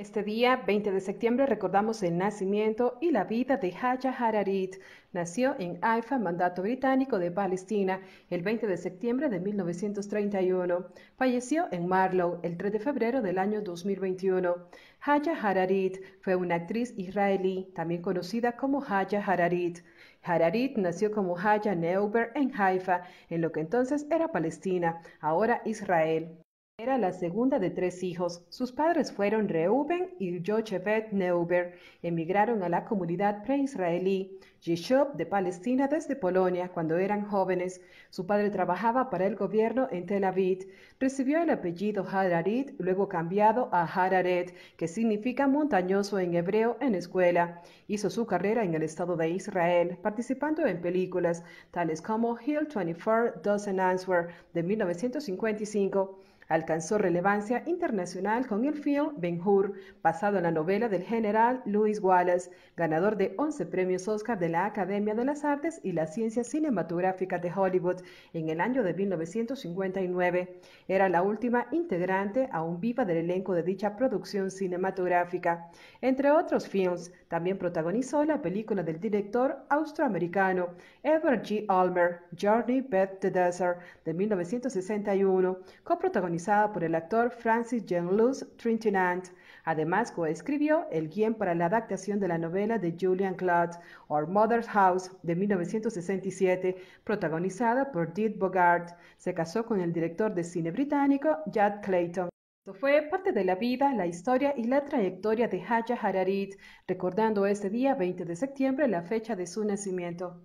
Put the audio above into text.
Este día, 20 de septiembre, recordamos el nacimiento y la vida de Haya Hararit. Nació en Haifa, mandato británico de Palestina, el 20 de septiembre de 1931. Falleció en Marlow el 3 de febrero del año 2021. Haya Hararit fue una actriz israelí, también conocida como Haya Hararit. Hararit nació como Haya Neuber en Haifa, en lo que entonces era Palestina, ahora Israel. Era la segunda de tres hijos. Sus padres fueron Reuben y Jochebed Neuber. Emigraron a la comunidad pre-israelí, Yishub, de Palestina desde Polonia cuando eran jóvenes. Su padre trabajaba para el gobierno en Tel Aviv. Recibió el apellido Hararit, luego cambiado a Hararet, que significa montañoso en hebreo en escuela. Hizo su carrera en el Estado de Israel, participando en películas tales como Hill 24 Doesn't Answer de 1955. Alcanzó relevancia internacional con el film Ben-Hur, basado en la novela del general Louis Wallace, ganador de 11 premios Oscar de la Academia de las Artes y las Ciencias Cinematográficas de Hollywood en el año de 1959. Era la última integrante aún viva del elenco de dicha producción cinematográfica. Entre otros films, también protagonizó la película del director austroamericano Edward G. Almer, Journey Beth the Desert, de 1961, protagonizada por el actor Francis jean louis Trintignant. Además, coescribió el guión para la adaptación de la novela de Julian Cloud, Our Mother's House, de 1967, protagonizada por Did Bogart. Se casó con el director de cine británico Judd Clayton. Esto fue parte de la vida, la historia y la trayectoria de Haya Hararit, recordando este día 20 de septiembre la fecha de su nacimiento.